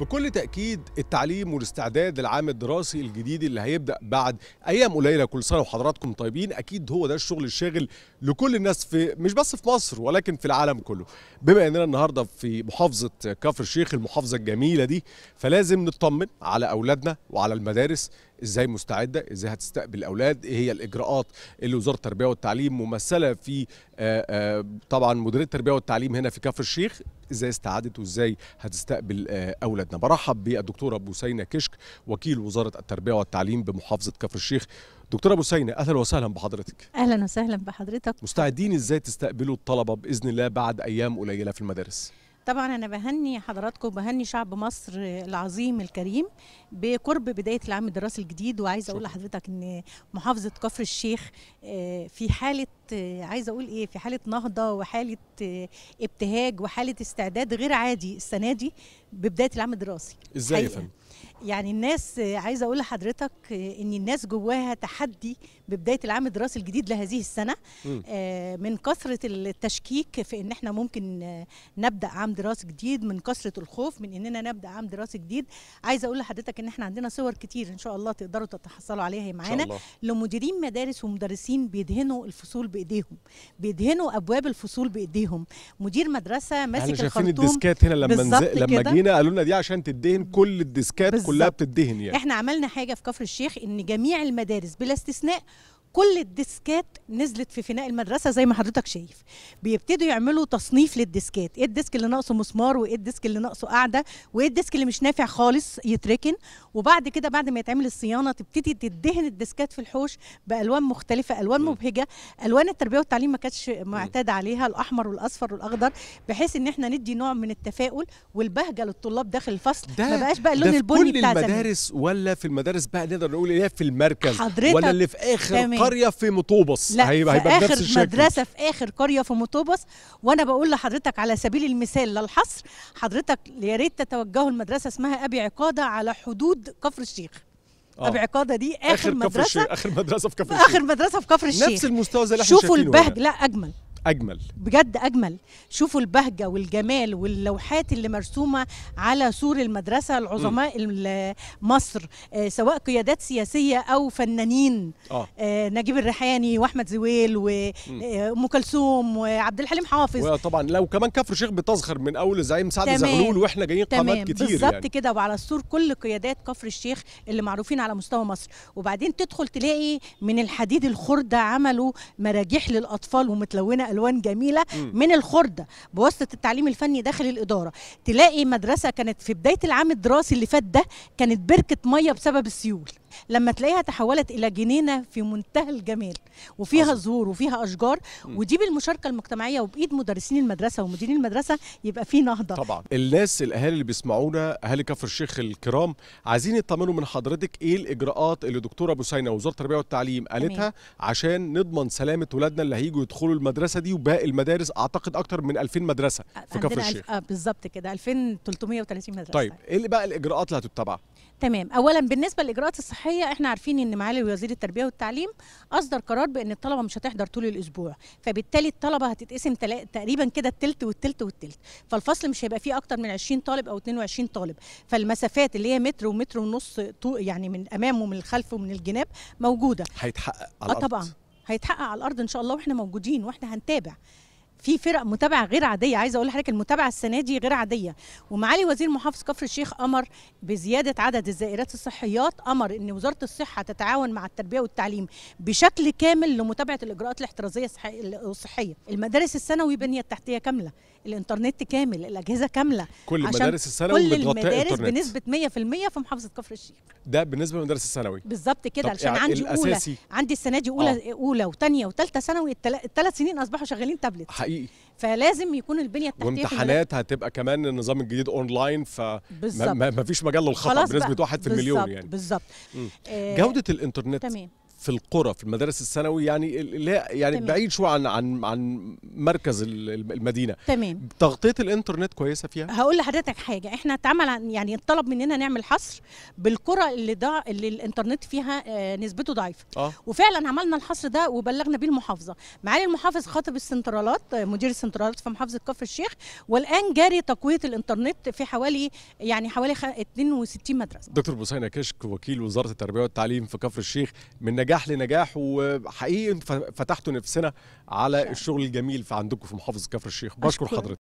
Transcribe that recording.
بكل تأكيد التعليم والاستعداد للعام الدراسي الجديد اللي هيبدأ بعد أيام قليلة كل سنة وحضراتكم طيبين أكيد هو ده الشغل الشاغل لكل الناس في مش بس في مصر ولكن في العالم كله بما أننا النهاردة في محافظة كفر الشيخ المحافظة الجميلة دي فلازم نطمن على أولادنا وعلى المدارس ازاي مستعده ازاي هتستقبل الاولاد ايه هي الاجراءات اللي وزاره التربيه والتعليم ممثله في آه، آه، طبعا مديريه التربيه والتعليم هنا في كفر الشيخ ازاي استعدت وازاي هتستقبل آه، اولادنا برحب بالدكتوره بوسينه كشك وكيل وزاره التربيه والتعليم بمحافظه كفر الشيخ دكتوره بوسينه اهلا وسهلا بحضرتك اهلا وسهلا بحضرتك مستعدين ازاي تستقبلوا الطلبه باذن الله بعد ايام قليله في المدارس طبعا انا بهني حضراتكم بهني شعب مصر العظيم الكريم بقرب بدايه العام الدراسي الجديد وعايزه اقول لحضرتك ان محافظه كفر الشيخ آه، في حاله عايزه اقول ايه في حاله نهضه وحاله آه، ابتهاج وحاله استعداد غير عادي السنه دي ببدايه العام الدراسي ازاي يا فندم يعني الناس آه، عايزه اقول لحضرتك آه، ان الناس جواها تحدي ببدايه العام الدراسي الجديد لهذه السنه من كثره التشكيك في ان احنا ممكن نبدا عام دراسي جديد من كثره الخوف من اننا نبدا عام دراسي جديد عايزه اقول لحضرتك ان احنا عندنا صور كتير ان شاء الله تقدروا تتحصلوا عليها معانا لمديرين مدارس ومدرسين بيدهنوا الفصول بايديهم بيدهنوا ابواب الفصول بايديهم مدير مدرسه ماسك الخرطوم شايفين الديسكات هنا لما نز... لما جينا قالوا لنا دي عشان تدهن كل الديسكات بالزبط. كلها بتدهن يعني احنا عملنا حاجه في كفر الشيخ ان جميع المدارس بلا استثناء كل الديسكات نزلت في فناء المدرسه زي ما حضرتك شايف بيبتدوا يعملوا تصنيف للديسكات ايه الديسك اللي ناقصه مسمار وايه الديسك اللي ناقصه قاعده وايه الديسك اللي مش نافع خالص يتركن وبعد كده بعد ما يتعمل الصيانه تبتدي تدهن الديسكات في الحوش بالوان مختلفه الوان مبهجه الوان التربيه والتعليم ما كانتش معتاد عليها الاحمر والاصفر والاخضر بحيث ان احنا ندي نوع من التفاؤل والبهجه للطلاب داخل الفصل ده ما بقاش بقى اللون البني بتاع زمان في المدارس ولا في المدارس بقى نقدر نقول ايه في المركز حضرتك ولا اللي في اخر قريه في مطوبس لا هيبقى في هيبقى اخر نفس مدرسه في اخر قريه في مطوبس وانا بقول لحضرتك على سبيل المثال للحصر حضرتك يا ريت تتوجهوا المدرسه اسمها ابي عقاده على حدود كفر الشيخ آه. ابي عقاده دي اخر, آخر مدرسه كفر الشيخ. اخر مدرسه في كفر الشيخ اخر مدرسه في كفر الشيخ نفس المستوى زي اللي احنا شوفوا البهجه لا اجمل اجمل بجد اجمل شوفوا البهجه والجمال واللوحات اللي مرسومه على سور المدرسه العظماء مصر آه، سواء قيادات سياسيه او فنانين آه. آه، نجيب الريحاني واحمد زويل وام آه، كلثوم وعبد الحليم حافظ طبعا لو كمان كفر شيخ بتزخر من اول زعيم سعد زغلول واحنا جايين قامات كتير بالظبط يعني. كده وعلى السور كل قيادات كفر الشيخ اللي معروفين على مستوى مصر وبعدين تدخل تلاقي من الحديد الخرده عملوا مراجيح للاطفال ومتلونه الوان جميله من الخرده بواسطه التعليم الفني داخل الاداره تلاقي مدرسه كانت في بدايه العام الدراسي اللي فات ده كانت بركه ميه بسبب السيول لما تلاقيها تحولت الى جنينه في منتهى الجمال وفيها زهور وفيها اشجار ودي بالمشاركه المجتمعيه وبايد مدرسين المدرسه ومديرين المدرسه يبقى في نهضه طبعا الناس الاهالي اللي بيسمعونا اهالي كفر الشيخ الكرام عايزين يطمنوا من حضرتك ايه الاجراءات اللي دكتوره بوسينا وزاره التربيه والتعليم قالتها عشان نضمن سلامه ولادنا اللي هيجوا يدخلوا المدرسه دي وباقي المدارس اعتقد اكتر من 2000 مدرسه في كفر الشيخ آه بالظبط كده 2330 مدرسه طيب ايه بقى الاجراءات اللي هتتبع تمام اولا بالنسبه للاجراءات الصحيه الصحيه احنا عارفين ان معالي وزير التربيه والتعليم اصدر قرار بان الطلبه مش هتحضر طول الاسبوع فبالتالي الطلبه هتتقسم تقريبا كده التلت والتلت والتلت فالفصل مش هيبقى فيه اكتر من 20 طالب او 22 طالب فالمسافات اللي هي متر ومتر ونص يعني من امام ومن الخلف ومن الجناب موجوده هيتحقق على آه، الارض طبعا هيتحقق على الارض ان شاء الله واحنا موجودين واحنا هنتابع في فرق متابعه غير عاديه عايزه اقول لحضرتك المتابعه السنه دي غير عاديه ومعالي وزير محافظ كفر الشيخ امر بزياده عدد الزائرات الصحيات امر ان وزاره الصحه تتعاون مع التربيه والتعليم بشكل كامل لمتابعه الاجراءات الاحترازيه الصحيه المدارس الثانوي بنية تحتية كامله الانترنت كامل الاجهزه كامله كل المدارس الثانوي كل المدارس بنسبه 100% في محافظه كفر الشيخ ده بالنسبه للمدارس الثانوي بالظبط كده عشان يعني عندي اولى عندي السنه دي اولى آه. اولى وثانيه وثالثه ثانوي الثلاث سنين اصبحوا شغالين تابلت حقيقي فلازم يكون البنيه التحتيه وامتحانات هتبقى كمان النظام الجديد اونلاين فما فيش مجال للخطا بنسبه 1 في المليون يعني بالظبط آه، جوده الانترنت تمام في القرى في المدارس الثانوي يعني لا يعني تمام. بعيد شويه عن عن عن مركز المدينه تمام تغطيه الانترنت كويسه فيها هقول لحضرتك حاجه احنا اتعمل يعني اتطلب مننا نعمل حصر بالقرى اللي ضاع اللي الانترنت فيها آه، نسبته ضعيفه آه. وفعلا عملنا الحصر ده وبلغنا بيه المحافظه معالي المحافظ خاطب السنترالات آه، مدير السنترالات في محافظه كفر الشيخ والان جاري تقويه الانترنت في حوالي يعني حوالي 62 مدرسه دكتور بوسينا كشك وكيل وزاره التربيه والتعليم في كفر الشيخ من نجاح لنجاح وحقيقي فتحتوا نفسنا على الشغل الجميل في عندكم في محافظه كفر الشيخ بشكر حضرتك